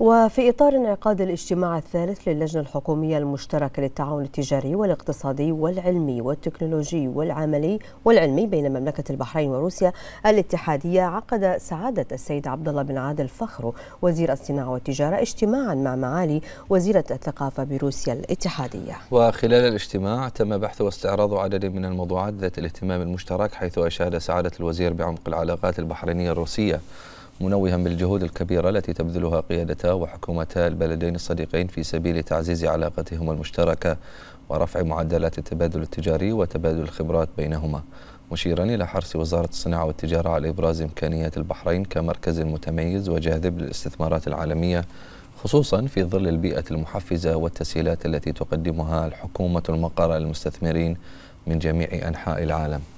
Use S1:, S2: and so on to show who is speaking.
S1: وفي إطار انعقاد الاجتماع الثالث للجنة الحكومية المشتركة
S2: للتعاون التجاري والاقتصادي والعلمي والتكنولوجي والعملي والعلمي بين مملكة البحرين وروسيا الاتحادية عقد سعادة السيد عبد الله بن عادل فخرو وزير الصناعة والتجارة اجتماعا مع معالي وزيرة الثقافة بروسيا الاتحادية
S3: وخلال الاجتماع تم بحث واستعراض عدد من الموضوعات ذات الاهتمام المشترك حيث أشاد سعادة الوزير بعمق العلاقات البحرينية الروسية منوها بالجهود الكبيرة التي تبذلها قيادتا وحكومتا البلدين الصديقين في سبيل تعزيز علاقتهما المشتركة ورفع معدلات التبادل التجاري وتبادل الخبرات بينهما مشيرا إلى حرص وزارة الصناعة والتجارة على إبراز إمكانيات البحرين كمركز متميز وجاذب للاستثمارات العالمية خصوصا في ظل البيئة المحفزة والتسهيلات التي
S4: تقدمها الحكومة المقرة للمستثمرين من جميع أنحاء العالم